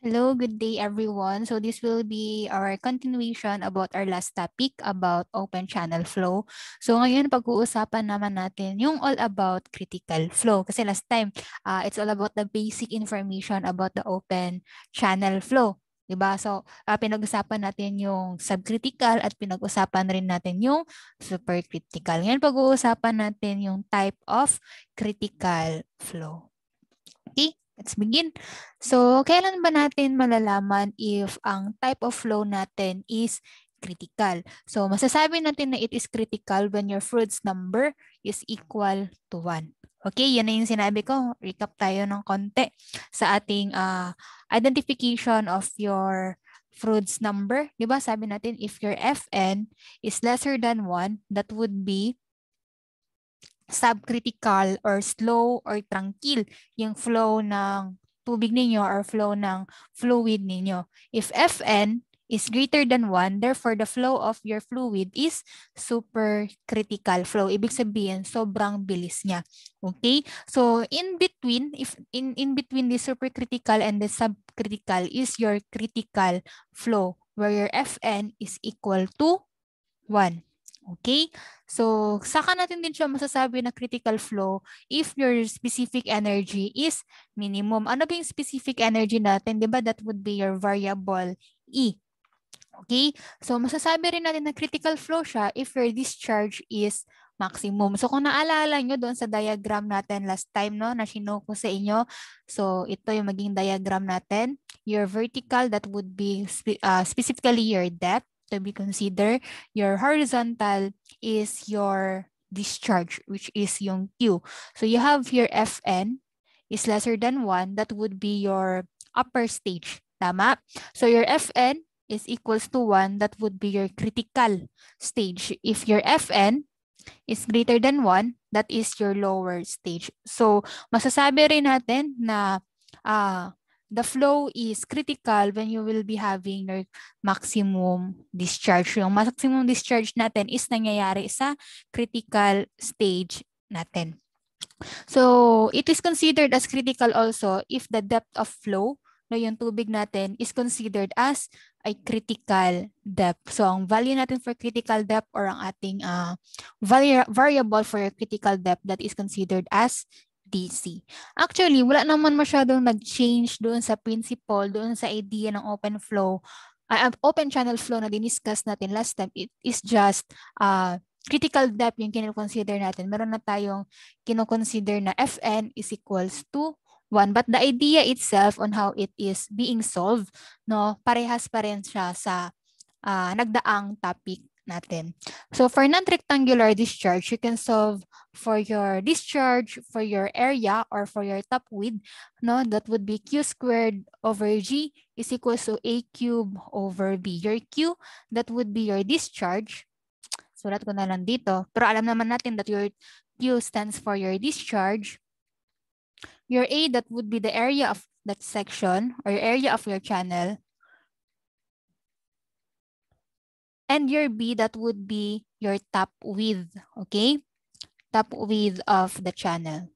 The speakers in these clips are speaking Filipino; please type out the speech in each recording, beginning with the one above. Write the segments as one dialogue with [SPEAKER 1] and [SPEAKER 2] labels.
[SPEAKER 1] Hello, good day everyone. So this will be our continuation about our last topic about open channel flow. So ngayon pag-uusapan naman natin yung all about critical flow. Kasi last time, uh, it's all about the basic information about the open channel flow. 'di ba? So, uh, pinag-usapan natin yung subcritical at pinag-usapan rin natin yung supercritical. Ngayon pag-uusapan natin yung type of critical flow. Okay? Let's begin. So, kailan ba natin malalaman if ang type of flow natin is critical? So, masasabi natin na it is critical when your fruits number is equal to 1. Okay, yan na yung sinabi ko. Recap tayo ng konti sa ating uh, identification of your fruits number. Diba sabi natin if your Fn is lesser than 1, that would be subcritical or slow or tranquil yung flow ng tubig ninyo or flow ng fluid ninyo. If Fn is greater than 1, therefore the flow of your fluid is supercritical flow. Ibig sabihin, sobrang bilis niya. Okay? So in between, if in, in between the supercritical and the subcritical is your critical flow where your Fn is equal to 1. Okay? So, saka natin din siya masasabi na critical flow if your specific energy is minimum. Ano ba yung specific energy natin? Di ba That would be your variable E. Okay? So, masasabi rin natin na critical flow siya if your discharge is maximum. So, kung naalala nyo doon sa diagram natin last time, no, na sino ko sa inyo, so, ito yung maging diagram natin. Your vertical, that would be uh, specifically your depth to be considered. Your horizontal is your discharge, which is yung Q. So you have your Fn is lesser than 1. That would be your upper stage. Tama? So your Fn is equals to 1. That would be your critical stage. If your Fn is greater than 1, that is your lower stage. So masasabi rin natin na uh, the flow is critical when you will be having your maximum discharge. Yung maximum discharge natin is nangyayari sa critical stage natin. So, it is considered as critical also if the depth of flow no yung tubig natin is considered as a critical depth. So ang value natin for critical depth or ang ating uh, ah, vari variable for critical depth that is considered as DC. Actually, wala naman masyadong nag-change doon sa principle, doon sa idea ng open flow. Uh, open channel flow na diniscuss natin last time, it is just uh, critical depth yung kinoconsider natin. Meron na tayong kinoconsider na Fn is equals to 1. But the idea itself on how it is being solved, no, parehas pa rin siya sa uh, nagdaang topic natin. So for non-rectangular discharge, you can solve for your discharge, for your area, or for your top width. No, that would be q squared over g is equal to a cube over b. Your q, that would be your discharge. Surat ko na lang dito. Pero alam naman natin that your q stands for your discharge. Your a, that would be the area of that section or area of your channel. and your B, that would be your top width, okay? Top width of the channel.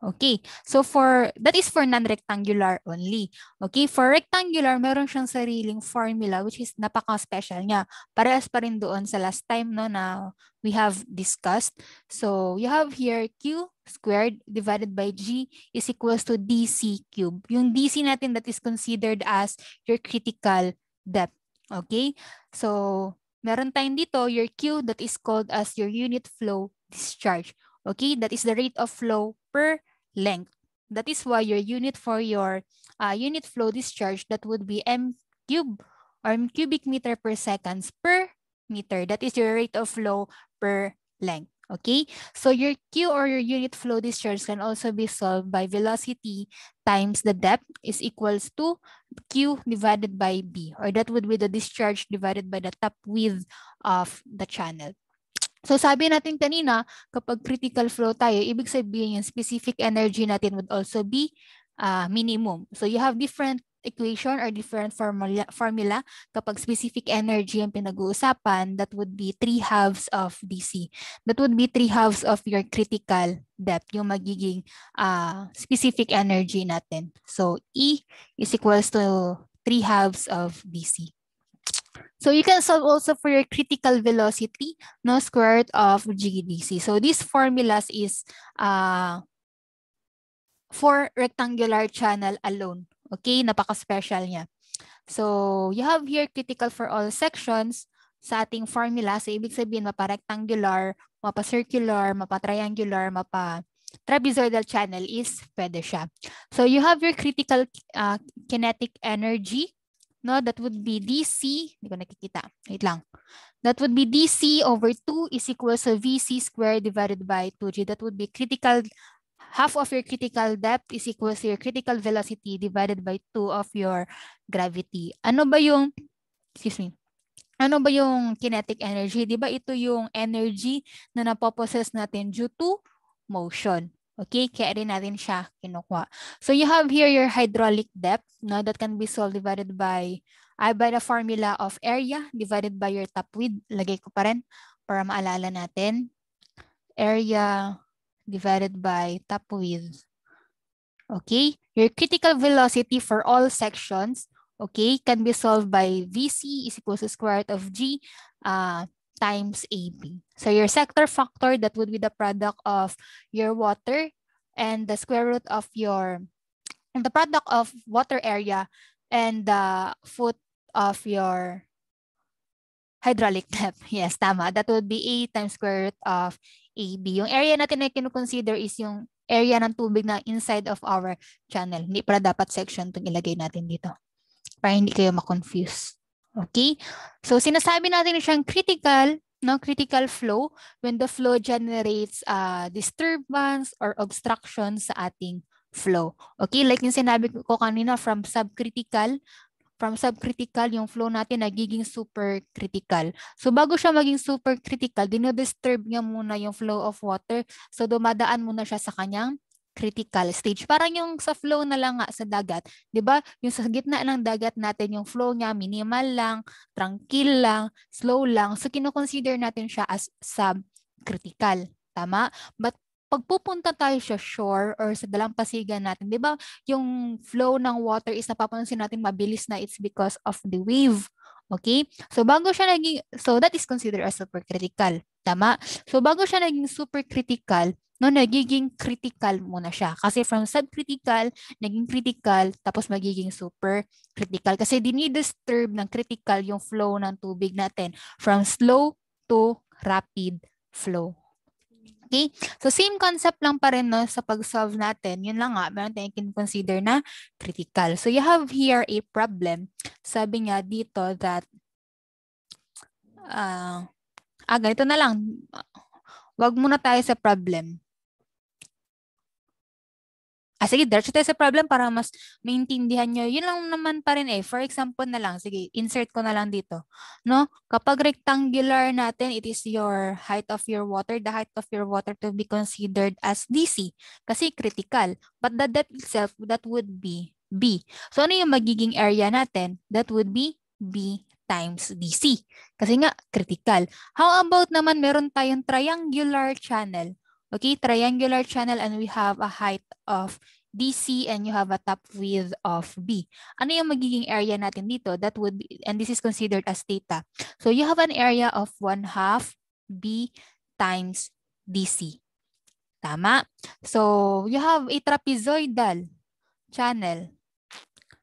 [SPEAKER 1] Okay, so for, that is for non-rectangular only. Okay, for rectangular, meron siyang sariling formula which is napaka-special niya. Parehas pa rin doon sa last time no, na we have discussed. So you have here Q squared divided by G is equals to DC cube. Yung DC natin that is considered as your critical depth. Okay, so meron tayong dito your Q that is called as your unit flow discharge. Okay, that is the rate of flow per length. That is why your unit for your uh, unit flow discharge, that would be m cube or m cubic meter per seconds per meter. That is your rate of flow per length. Okay, so your Q or your unit flow discharge can also be solved by velocity times the depth is equals to Q divided by B, or that would be the discharge divided by the top width of the channel. So sabi natin kanina, kapag critical flow tayo, ibig sabihin yung specific energy natin would also be uh, minimum. So you have different equation or different formula, formula kapag specific energy ang pinag-uusapan, that would be 3 halves of DC. That would be 3 halves of your critical depth, yung magiging uh, specific energy natin. So E is equals to 3 halves of DC. So you can solve also for your critical velocity, no square root of GDC. So these formulas is uh, for rectangular channel alone. Okay, napaka-special niya. So you have here critical for all sections sa ating formula. So ibig sabihin mapa-rectangular, mapa-circular, mapa-triangular, mapa trapezoidal channel is pwede siya. So you have your critical uh, kinetic energy No, that would be DC, hindi ko nakikita. Wait lang. That would be DC over 2 is equal to VC squared divided by 2G. That would be critical, half of your critical depth is equal to your critical velocity divided by 2 of your gravity. Ano ba yung, excuse me, ano ba yung kinetic energy? Di ba ito yung energy na napopossess natin due to motion. Okay, kaya rin natin siya kinukuha. So you have here your hydraulic depth no, that can be solved divided by, I ah, by the formula of area divided by your top width. Lagay ko pa rin para maalala natin. Area divided by top width. Okay, your critical velocity for all sections, okay, can be solved by VC is equal to square root of G. Uh, times AB. So your sector factor, that would be the product of your water and the square root of your, the product of water area and the foot of your hydraulic depth. Yes, tama. That would be A times square root of AB. Yung area natin na kinukonsider is yung area ng tubig na inside of our channel. Hindi para dapat section itong ilagay natin dito. Para hindi kayo makonfuse. Okay? So, sinasabi natin siyang critical, no? critical flow when the flow generates uh, disturbance or obstruction sa ating flow. Okay? Like yung sinabi ko kanina from subcritical, from subcritical, yung flow natin nagiging supercritical. So, bago siya maging supercritical, dinodisturb niya muna yung flow of water. So, dumadaan muna siya sa kanyang critical stage. Parang yung sa flow na lang nga sa dagat, 'di ba? Yung sa gitna ng dagat natin, yung flow niya minimal lang, tranquil lang, slow lang. So kino-consider natin siya as subcritical. Tama? But pagpupunta tayo sa shore or sa dalampasigan natin, di ba yung flow ng water is napapansin natin mabilis na it's because of the wave. Okay? So bago siya naging, so that is considered as supercritical. Tama? So bago siya naging supercritical, no nagiging critical muna siya kasi from subcritical naging critical tapos magiging super critical kasi dinidisturb ng critical yung flow ng tubig natin from slow to rapid flow Okay? So, same concept lang pa rin no, sa pag-solve natin. Yun lang nga, meron tayong consider na critical. So, you have here a problem. Sabi niya dito that, uh, ah, ganito na lang. Wag muna tayo sa problem. Ah, sige, diretso tayo sa problem para mas maintindihan nyo. Yun lang naman pa rin eh. For example na lang, sige, insert ko na lang dito. No? Kapag rectangular natin, it is your height of your water, the height of your water to be considered as DC. Kasi critical. But the depth itself, that would be B. So ano yung magiging area natin? That would be B times DC. Kasi nga, critical. How about naman meron tayong triangular channel? Okay, triangular channel and we have a height of DC and you have a top width of B. Ano yung magiging area natin dito? That would be, and this is considered as theta. So you have an area of 1 half B times DC. Tama? So you have a trapezoidal channel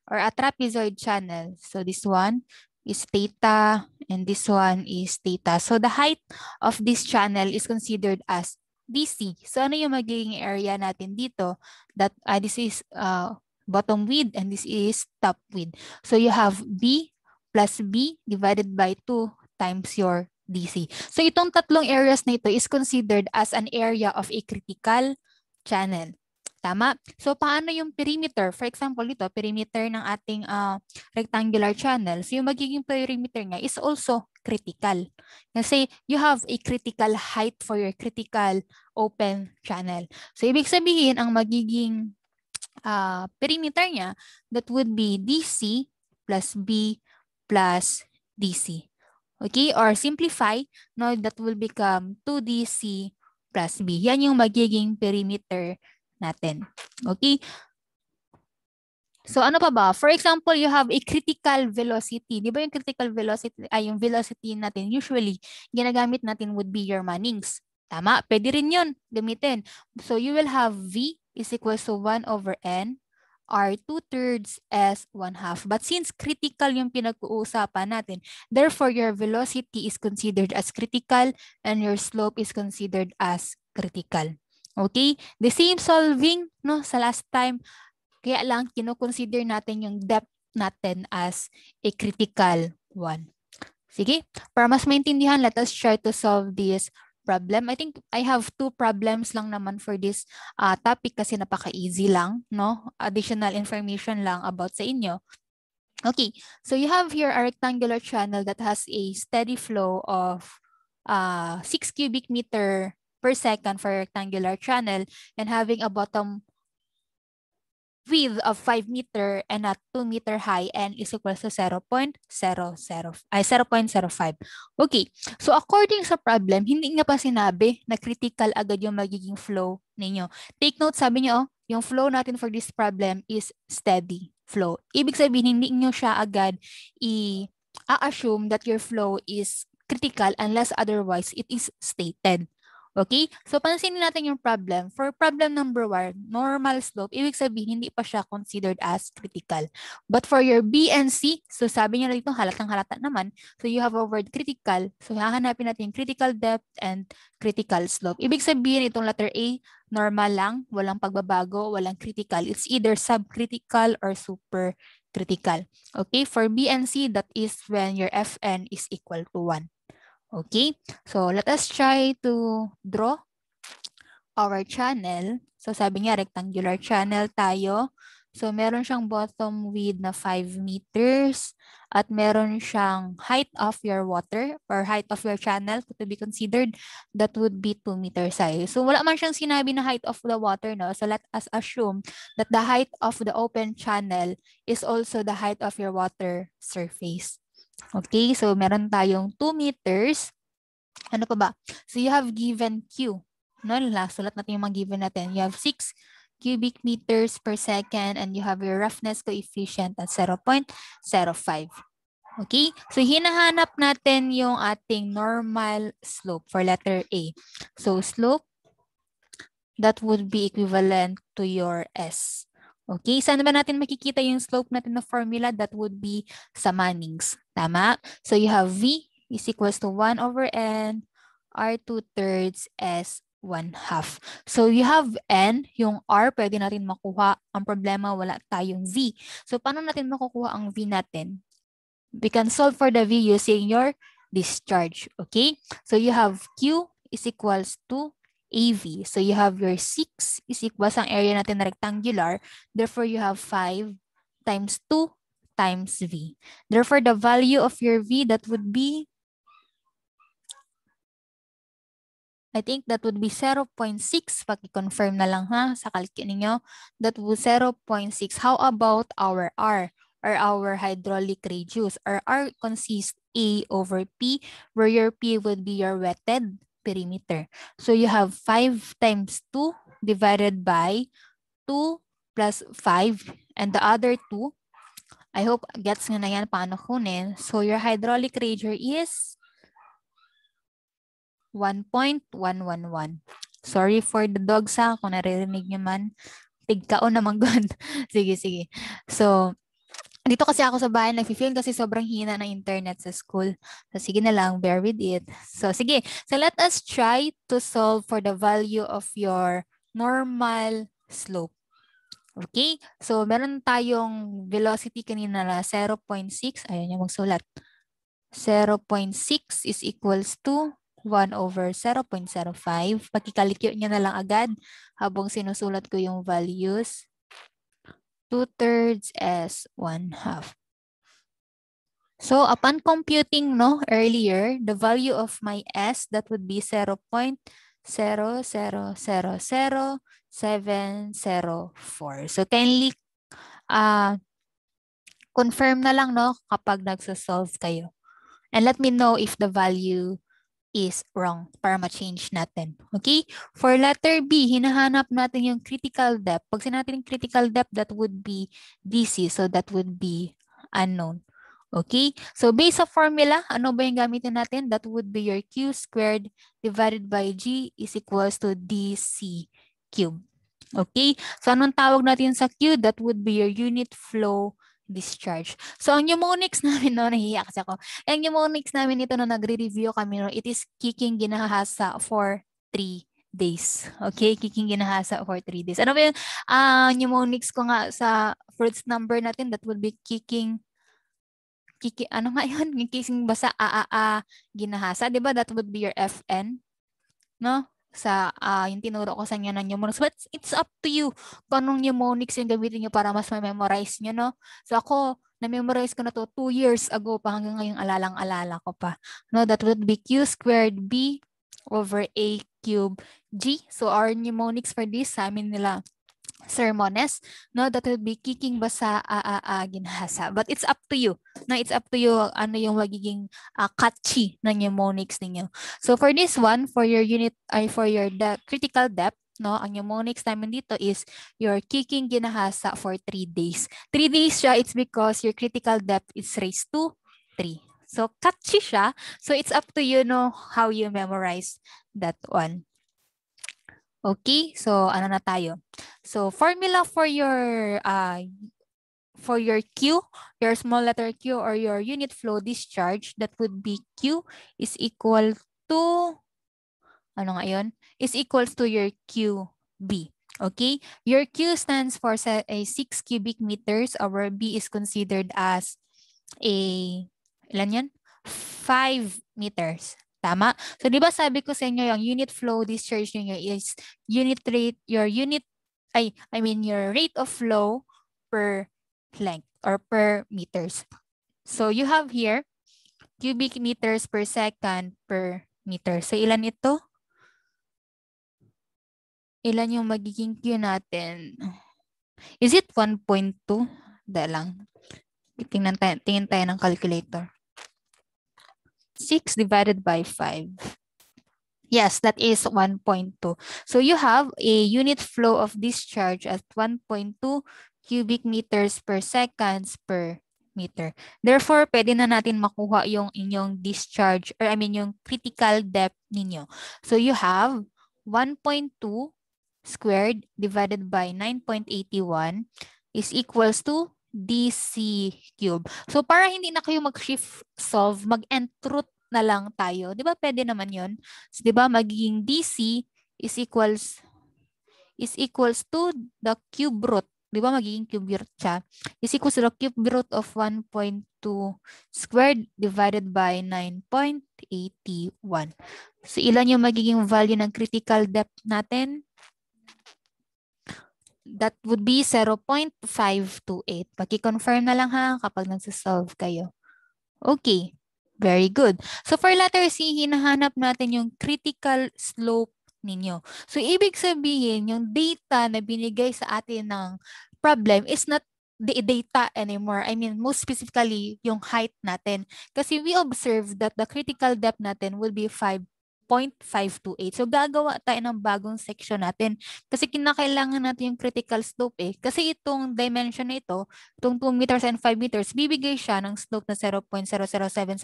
[SPEAKER 1] or a trapezoid channel. So this one is theta and this one is theta. So the height of this channel is considered as DC. So ano yung magiging area natin dito? That uh, this is uh, bottom width and this is top width. So you have B plus B divided by 2 times your DC. So itong tatlong areas na ito is considered as an area of a critical channel. Tama? So, paano yung perimeter? For example, ito, perimeter ng ating uh, rectangular channel. So, yung magiging perimeter niya is also critical. Kasi you have a critical height for your critical open channel. So ibig sabihin, ang magiging uh, perimeter niya, that would be DC plus B plus DC. Okay? Or simplify, no, that will become 2DC plus B. Yan yung magiging perimeter natin. Okay? So ano pa ba? For example, you have a critical velocity. Di ba yung critical velocity, ay yung velocity natin usually ginagamit natin would be your Mannings. Tama, pwede rin yun gamitin. So you will have V is equal to 1 over N R 2 thirds S 1 half. But since critical yung pinag-uusapan natin, therefore your velocity is considered as critical and your slope is considered as critical. Okay? The same solving no sa last time kaya lang kinoconsider natin yung depth natin as a critical one. Sige, para mas maintindihan, let us try to solve this problem. I think I have two problems lang naman for this uh, topic kasi napaka-easy lang, no? Additional information lang about sa inyo. Okay, so you have here a rectangular channel that has a steady flow of uh, 6 cubic meter per second for rectangular channel and having a bottom width of 5 meter and at 2 meter high and is equal to 0.00 ay 0.05. Okay. So according sa problem, hindi nga pa sinabi na critical agad yung magiging flow ninyo. Take note, sabi niyo, oh, yung flow natin for this problem is steady flow. Ibig sabihin, hindi niyo siya agad i-assume that your flow is critical unless otherwise it is stated. Okay? So, pansinin natin yung problem. For problem number one, normal slope, ibig sabihin hindi pa siya considered as critical. But for your B and C, so sabi niya dito, halatang halata naman. So, you have a word critical. So, hahanapin natin yung critical depth and critical slope. Ibig sabihin itong letter A, normal lang, walang pagbabago, walang critical. It's either subcritical or supercritical. Okay? For B and C, that is when your Fn is equal to 1. Okay, so let us try to draw our channel. So sabi niya, rectangular channel tayo. So meron siyang bottom width na 5 meters at meron siyang height of your water or height of your channel to be considered, that would be 2 meters high. So wala man siyang sinabi na height of the water. No? So let us assume that the height of the open channel is also the height of your water surface. Okay, so meron tayong 2 meters. Ano pa ba? So you have given Q. No, last sulat natin yung mga given natin. You have 6 cubic meters per second and you have your roughness coefficient at 0.05. Okay? So, hinahanap natin yung ating normal slope for letter A. So, slope, that would be equivalent to your S. Okay? Saan ba natin makikita yung slope natin na formula? That would be sa Manning's. Tama? So you have V is equals to 1 over N, R 2 thirds, S 1 half. So you have N, yung R pwede natin makuha. Ang problema, wala tayong V. So paano natin makukuha ang V natin? We can solve for the V using your discharge. Okay? So you have Q is equals to AV. So you have your 6 is equals ang area natin na rectangular. Therefore, you have 5 times 2 times V. Therefore, the value of your V, that would be, I think that would be 0.6. Paki-confirm na lang ha sa kalki niyo, That would 0.6. How about our R? or our hydraulic radius or R consists A over P where your P would be your wetted perimeter. So you have 5 times 2 divided by 2 plus 5 and the other 2 I hope gets nga na yan paano kunin. So your hydraulic radius is 1.111. Sorry for the dog sa kung naririnig nyo man. Tigkaon naman god. sige, sige. So, dito kasi ako sa bahay, nag-feel kasi sobrang hina ng internet sa school. So, sige na lang, bear with it. So, sige. So, let us try to solve for the value of your normal slope. Okay? So, meron tayong velocity kanina na 0.6. Ayan yung magsulat. 0.6 is equals to 1 over 0.05. Pakikalikyo niya na lang agad habang sinusulat ko yung values. 2 thirds S 1 half. So, upon computing no earlier, the value of my S, that would be 0.0000 704. So kindly uh, confirm na lang no kapag nagsosolve kayo. And let me know if the value is wrong para ma-change natin. Okay? For letter B, hinahanap natin yung critical depth. Pag sinabi natin critical depth, that would be DC. So that would be unknown. Okay? So based sa formula, ano ba yung gamitin natin? That would be your Q squared divided by G is equals to DC Q. Okay? So, anong tawag natin sa Q? That would be your unit flow discharge. So, ang mnemonics namin, no, nahihiya kasi ako. Ang mnemonics namin ito no, nagre-review kami, no, it is kicking ginahasa for 3 days. Okay? Kicking ginahasa for 3 days. Ano ba yung uh, ah, mnemonics ko nga sa first number natin? That would be kicking kiki ano nga yun? Yung basa a a a ginahasa, Diba? That would be your FN. No? sa uh, yung tinuro ko sa inyo na mnemonics. But it's up to you kung anong mnemonics yung gamitin nyo para mas ma-memorize nyo, no? So ako, na-memorize ko na to two years ago pa hanggang ngayon alalang-alala ko pa. No, that would be Q squared B over A cube G. So our mnemonics for this, sa amin nila, sermones no that will be kicking basa uh, uh, ginhasa but it's up to you no it's up to you ano yung magiging uh, catchy na mnemonics ninyo so for this one for your unit i uh, for your de- critical depth no ang mnemonics namin dito is your kicking ginahasa for 3 days 3 days siya it's because your critical depth is raised to 3 so catchy siya so it's up to you no how you memorize that one Okay, so ano na tayo? So formula for your uh, for your Q, your small letter Q or your unit flow discharge, that would be Q is equal to ano nga yun? Is equals to your QB. Okay? Your Q stands for a 6 cubic meters. Our B is considered as a ilan yan? 5 meters. Tama? So, di ba sabi ko sa inyo, yung unit flow discharge ninyo is unit rate, your unit, ay, I mean, your rate of flow per length or per meters. So, you have here cubic meters per second per meter. So, ilan ito? Ilan yung magiging Q natin? Is it 1.2? Da lang. Tingnan tayo, tingin tayo ng calculator. 6 divided by 5. Yes, that is 1.2. So you have a unit flow of discharge at 1.2 cubic meters per seconds per meter. Therefore, pwede na natin makuha yung inyong discharge or I mean yung critical depth ninyo. So you have 1.2 squared divided by 9.81 is equals to dc cube. So para hindi na kayo mag-shift solve, mag-entroot na lang tayo. 'Di ba? Pwede naman 'yon. So, 'Di ba? Magiging dc is equals is equals to the cube root. 'Di ba? Magiging cube root siya. Is equals to the cube root of 1.2 squared divided by 9.81. So ilan yung magiging value ng critical depth natin? that would be 0.528. Paki-confirm na lang ha kapag nagsisolve kayo. Okay, very good. So for letter C, hinahanap natin yung critical slope ninyo. So ibig sabihin, yung data na binigay sa atin ng problem is not the data anymore. I mean, most specifically, yung height natin. Kasi we observed that the critical depth natin will be 5.5 0.528. So gagawa tayo ng bagong section natin kasi kinakailangan natin yung critical slope eh. Kasi itong dimension na ito, itong 2 meters and 5 meters, bibigay siya ng slope na 0.00704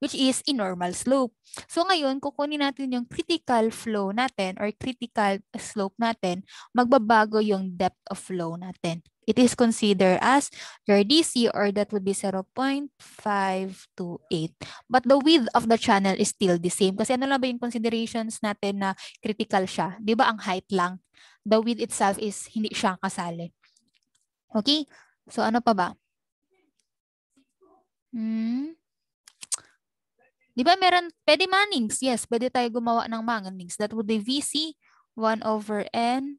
[SPEAKER 1] which is a normal slope. So ngayon, kukunin natin yung critical flow natin or critical slope natin, magbabago yung depth of flow natin it is considered as your DC or that would be 0.528. But the width of the channel is still the same. Kasi ano lang ba yung considerations natin na critical siya? Di ba ang height lang? The width itself is hindi siya kasali. Okay? So ano pa ba? Hmm. Di ba meron, pwede mannings? Yes, pwede tayo gumawa ng mannings. That would be VC 1 over N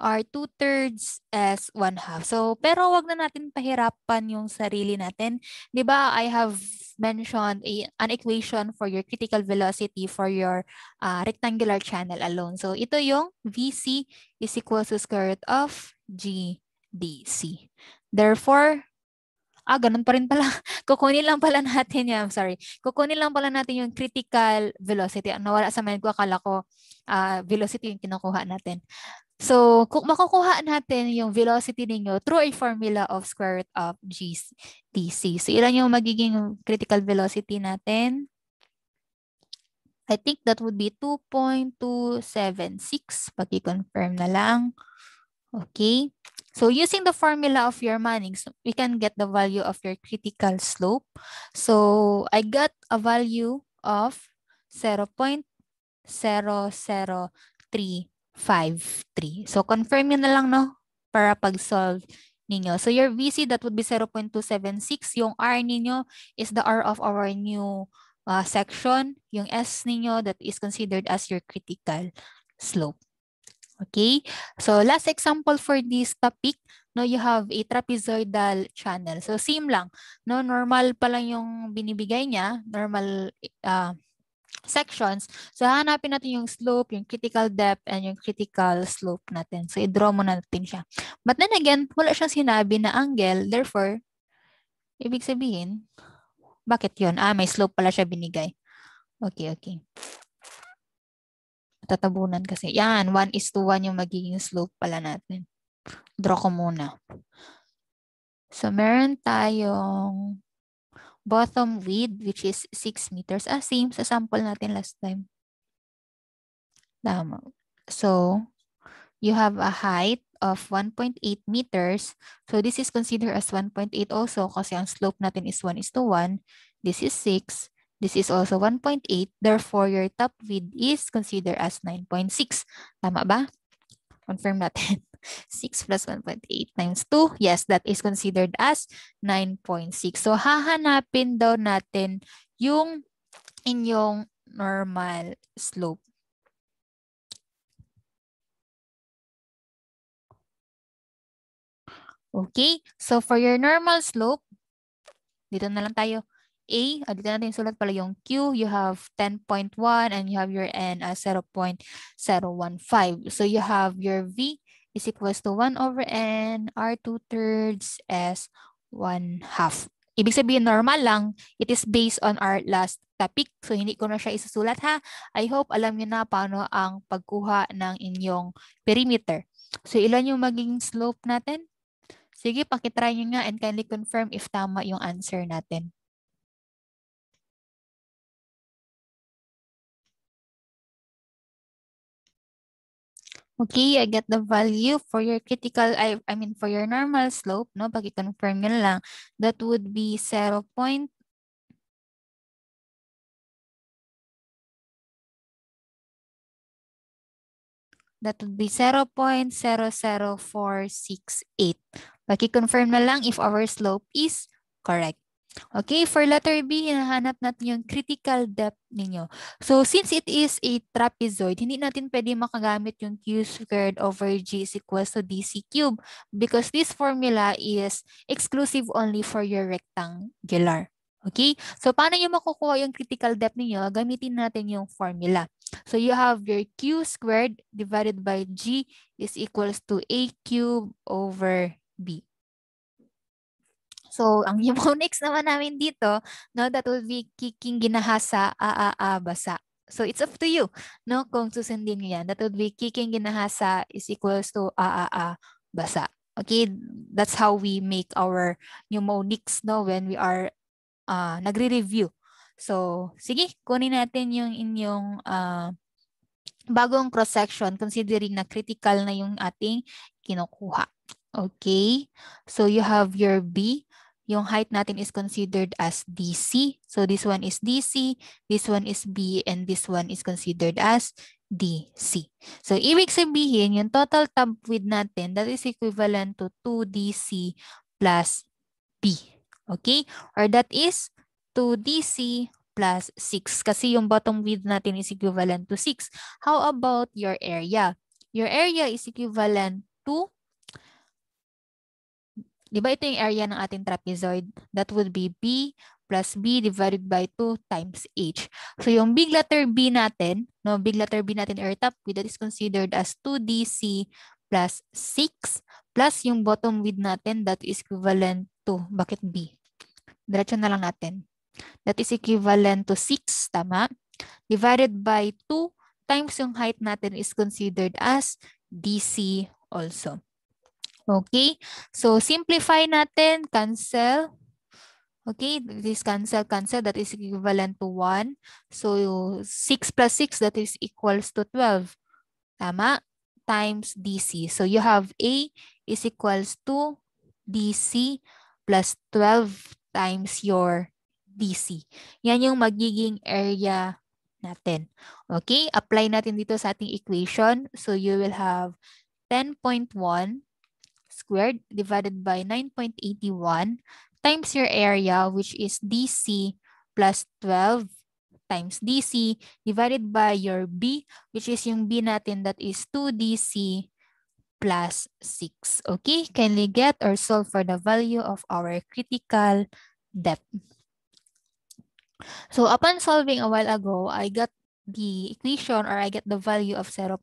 [SPEAKER 1] are two-thirds as one-half. So, pero wag na natin pahirapan yung sarili natin. ba diba, I have mentioned a, an equation for your critical velocity for your uh, rectangular channel alone. So, ito yung VC is equal to square root of GDC. Therefore, ah, ganun pa rin pala. Kukunin lang pala natin yan. sorry. Kukunin lang pala natin yung critical velocity. Nawala sa mind ko, akala ko uh, velocity yung kinukuha natin. So, kung makukuha natin yung velocity ninyo through a formula of square root of GTC. So, ilan yung magiging critical velocity natin? I think that would be 2.276. Paki-confirm na lang. Okay. So using the formula of your Mannings, we can get the value of your critical slope. So I got a value of 0.00353. So confirm yun na lang no para pag-solve ninyo. So your VC, that would be 0.276. Yung R ninyo is the R of our new uh, section. Yung S ninyo, that is considered as your critical slope. Okay, so last example for this topic, no, you have a trapezoidal channel. So same lang, no, normal pa lang yung binibigay niya, normal uh, sections. So hanapin natin yung slope, yung critical depth, and yung critical slope natin. So i-draw muna natin siya. But then again, wala siyang sinabi na angle, therefore, ibig sabihin, bakit yon Ah, may slope pala siya binigay. Okay, okay. Tatabunan kasi. Yan, 1 is to 1 yung magiging slope pala natin. Draw ko muna. So, meron tayong bottom width which is 6 meters. Ah, same sa sample natin last time. Tama. So, you have a height of 1.8 meters. So, this is considered as 1.8 also kasi ang slope natin is 1 is to 1. This is 6. This is also 1.8. Therefore, your top width is considered as 9.6. Tama ba? Confirm natin. 6 plus 1.8 times 2. Yes, that is considered as 9.6. So, hahanapin daw natin yung inyong normal slope. Okay, so for your normal slope, dito na lang tayo. A, dito natin sulat pala yung Q, you have 10.1 and you have your N as 0.015. So you have your V is equals to 1 over N, R 2 thirds, S 1 half. Ibig sabihin, normal lang. It is based on our last topic. So, hindi ko na siya isusulat ha. I hope alam niyo na paano ang pagkuha ng inyong perimeter. So, ilan yung maging slope natin? Sige, pakitry nyo nga and kindly confirm if tama yung answer natin. Okay, I get the value for your critical, I, I mean for your normal slope, no? Paki-confirm yun lang. That would be 0 0.2. That would be 0.00468. Paki-confirm na lang if our slope is correct. Okay, for letter B, hinahanap natin yung critical depth ninyo. So, since it is a trapezoid, hindi natin pwede makagamit yung q squared over g is equals to dc cube because this formula is exclusive only for your rectangular. Okay? So, paano nyo makukuha yung critical depth ninyo? Gamitin natin yung formula. So, you have your q squared divided by g is equals to a cube over b. So, ang mnemonics naman namin dito, no, that will be kicking ginahasa, a a basa. So, it's up to you, no, kung susundin nyo yan. That will be kicking ginahasa is equals to a a basa. Okay, that's how we make our mnemonics, no, when we are uh, nagre-review. So, sige, kunin natin yung inyong uh, bagong cross-section considering na critical na yung ating kinukuha. Okay, so you have your B yung height natin is considered as DC. So this one is DC, this one is B, and this one is considered as DC. So ibig sabihin, yung total tub width natin, that is equivalent to 2DC plus B. Okay? Or that is 2DC plus 6. Kasi yung bottom width natin is equivalent to 6. How about your area? Your area is equivalent to Di ba ito yung area ng ating trapezoid? That would be B plus B divided by 2 times H. So yung big letter B natin, no, big letter B natin or top width that is considered as 2DC plus 6 plus yung bottom width natin that is equivalent to, bakit B? Diretso na lang natin. That is equivalent to 6, tama? Divided by 2 times yung height natin is considered as DC also. Okay? So, simplify natin, cancel. Okay, this cancel, cancel, that is equivalent to 1. So, 6 plus 6, that is equals to 12. Tama? Times DC. So, you have A is equals to DC plus 12 times your DC. Yan yung magiging area natin. Okay, apply natin dito sa ating equation. So, you will have 10.1 squared divided by 9.81 times your area which is DC plus 12 times DC divided by your B which is yung B natin that is 2DC plus 6. Okay, kindly get or solve for the value of our critical depth. So upon solving a while ago, I got the equation or I get the value of 0.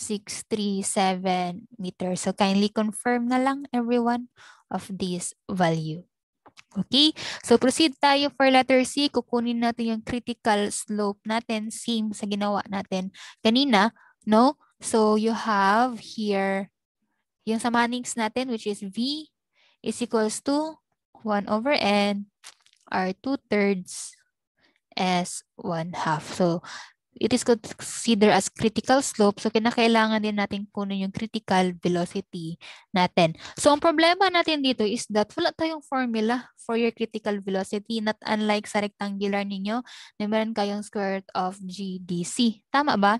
[SPEAKER 1] 637 meters. So kindly confirm na lang everyone of this value. Okay, so proceed tayo for letter C. Kukunin natin yung critical slope natin, same sa ginawa natin kanina, no? So you have here yung sa Manning's natin, which is V is equals to 1 over N, R 2 thirds, S 1 half. So it is considered as critical slope. So, kinakailangan din natin kunin yung critical velocity natin. So, ang problema natin dito is that wala tayong formula for your critical velocity. Not unlike sa rectangular ninyo na meron kayong square root of GDC. Tama ba?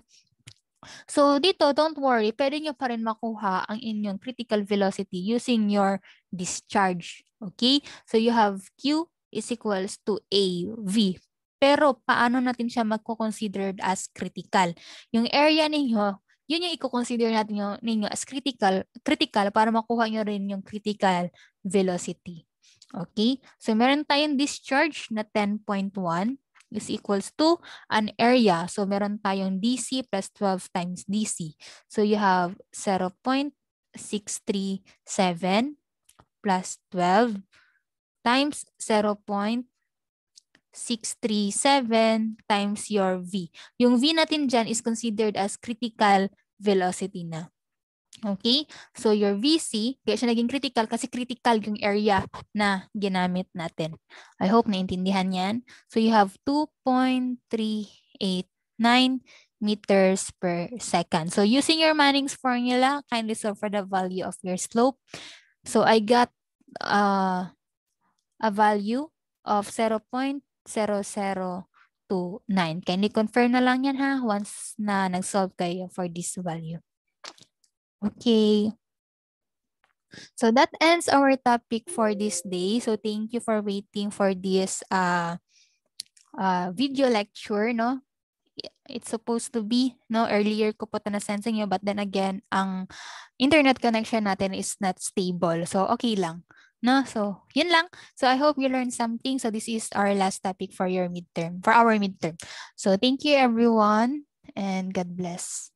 [SPEAKER 1] So, dito, don't worry. Pwede nyo pa rin makuha ang inyong critical velocity using your discharge. Okay? So, you have Q is equals to AV pero paano natin siya magko-consider as critical? Yung area ninyo, yun yung i-consider natin yung, ninyo as critical, critical para makuha nyo rin yung critical velocity. Okay? So meron tayong discharge na 10.1 is equals to an area. So meron tayong DC plus 12 times DC. So you have 0.637 plus 12 times 637 times your V. Yung V natin dyan is considered as critical velocity na. Okay? So your VC, kaya siya naging critical kasi critical yung area na ginamit natin. I hope naintindihan yan. So you have 2.389 meters per second. So using your Manning's formula, kindly solve for the value of your slope. So I got uh, a value of 0.2 0.0029. you confirm na lang yan ha once na nag-solve kayo for this value. Okay. So that ends our topic for this day. So thank you for waiting for this uh, uh, video lecture, no? It's supposed to be, no? Earlier ko po ito na-send but then again, ang internet connection natin is not stable. So okay lang. No, so yun lang. So I hope you learned something. So this is our last topic for your midterm, for our midterm. So thank you everyone and God bless.